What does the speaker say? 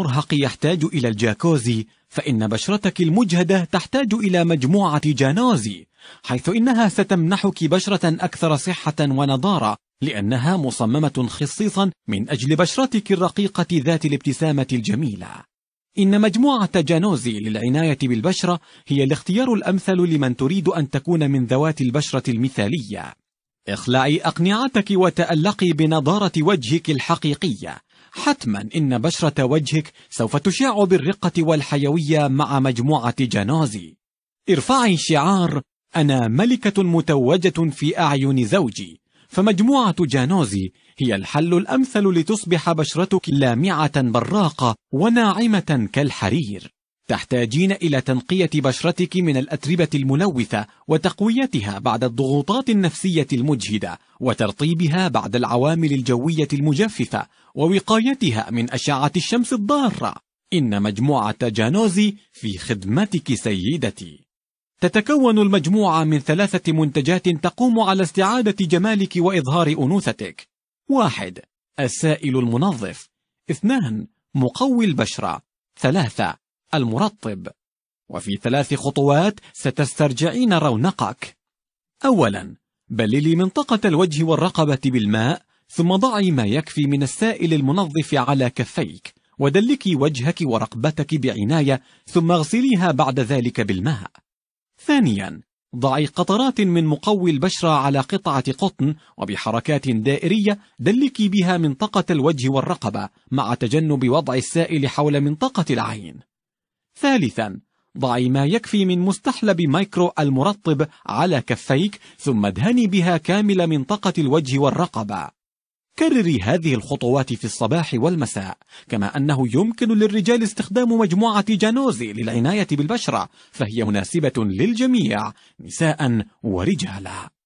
المرهق يحتاج إلى الجاكوزي فإن بشرتك المجهدة تحتاج إلى مجموعة جانوزي حيث إنها ستمنحك بشرة أكثر صحة ونضارة لأنها مصممة خصيصا من أجل بشرتك الرقيقة ذات الابتسامة الجميلة إن مجموعة جانوزي للعناية بالبشرة هي الاختيار الأمثل لمن تريد أن تكون من ذوات البشرة المثالية اخلعي أقنعتك وتألقي بنضارة وجهك الحقيقية حتما إن بشرة وجهك سوف تشع بالرقة والحيوية مع مجموعة جنازي ارفعي شعار أنا ملكة متوجة في أعين زوجي فمجموعة جانوزي هي الحل الأمثل لتصبح بشرتك لامعة براقة وناعمة كالحرير تحتاجين إلى تنقية بشرتك من الأتربة الملوثة وتقويتها بعد الضغوطات النفسية المجهدة وترطيبها بعد العوامل الجوية المجففة ووقايتها من أشعة الشمس الضارة إن مجموعة جانوزي في خدمتك سيدتي تتكون المجموعة من ثلاثة منتجات تقوم على استعادة جمالك وإظهار أنوثتك واحد السائل المنظف اثنان مقوي البشرة ثلاثة المرطب وفي ثلاث خطوات ستسترجعين رونقك أولا بللي منطقة الوجه والرقبة بالماء ثم ضعي ما يكفي من السائل المنظف على كفيك ودلكي وجهك ورقبتك بعناية ثم اغسليها بعد ذلك بالماء ثانيا ضعي قطرات من مقوي البشرة على قطعة قطن وبحركات دائرية دلكي بها منطقة الوجه والرقبة مع تجنب وضع السائل حول منطقة العين ثالثا ضعي ما يكفي من مستحلب مايكرو المرطب على كفيك ثم ادهني بها كامل منطقة الوجه والرقبة كرري هذه الخطوات في الصباح والمساء كما أنه يمكن للرجال استخدام مجموعة جانوزي للعناية بالبشرة فهي مناسبة للجميع نساء ورجالا